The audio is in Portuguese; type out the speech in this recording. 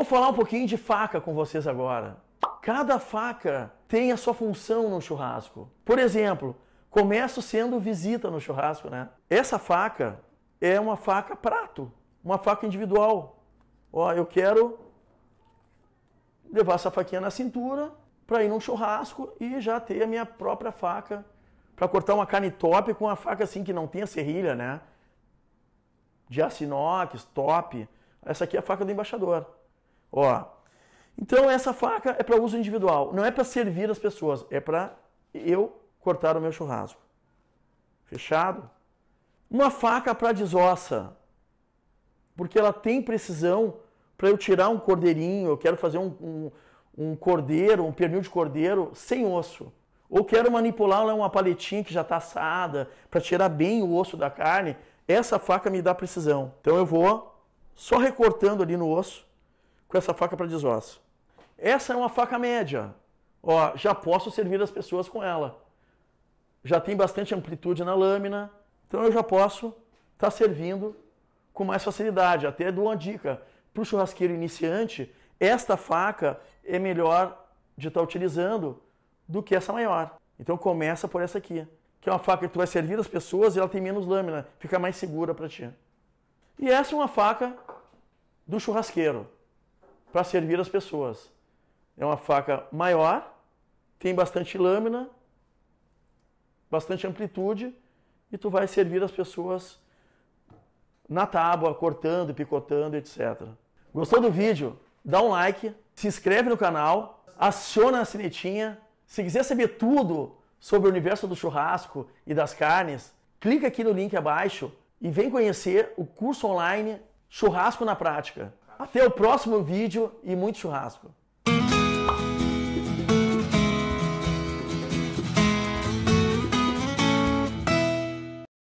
vou falar um pouquinho de faca com vocês agora. Cada faca tem a sua função no churrasco. Por exemplo, começo sendo visita no churrasco, né? Essa faca é uma faca prato, uma faca individual. Ó, eu quero levar essa faquinha na cintura para ir num churrasco e já ter a minha própria faca para cortar uma carne top com uma faca assim que não tenha serrilha, né? De aço top. Essa aqui é a faca do embaixador. Ó, então essa faca é para uso individual, não é para servir as pessoas, é para eu cortar o meu churrasco. Fechado? Uma faca para desossa, porque ela tem precisão para eu tirar um cordeirinho, eu quero fazer um, um, um cordeiro, um pernil de cordeiro sem osso. Ou quero manipular uma paletinha que já está assada para tirar bem o osso da carne. Essa faca me dá precisão. Então eu vou só recortando ali no osso com essa faca para desosso. Essa é uma faca média. Ó, já posso servir as pessoas com ela. Já tem bastante amplitude na lâmina, então eu já posso estar tá servindo com mais facilidade. Até dou uma dica para o churrasqueiro iniciante: esta faca é melhor de estar tá utilizando do que essa maior. Então começa por essa aqui, que é uma faca que tu vai servir as pessoas e ela tem menos lâmina, fica mais segura para ti. E essa é uma faca do churrasqueiro para servir as pessoas. É uma faca maior, tem bastante lâmina, bastante amplitude e tu vai servir as pessoas na tábua, cortando, picotando, etc. Gostou do vídeo? Dá um like, se inscreve no canal, aciona a sinetinha. Se quiser saber tudo sobre o universo do churrasco e das carnes, clica aqui no link abaixo e vem conhecer o curso online Churrasco na Prática. Até o próximo vídeo e muito churrasco.